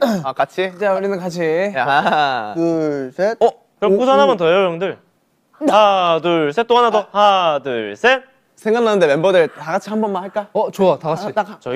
아 같이? 자 우리는 같이 하나 둘셋 어? 그럼 꾸 하나만 더요 형들 하나 둘셋 또 하나 더 하나 둘셋 생각나는데 멤버들 다 같이 한 번만 할까? 어 좋아 다 같이 아, 저희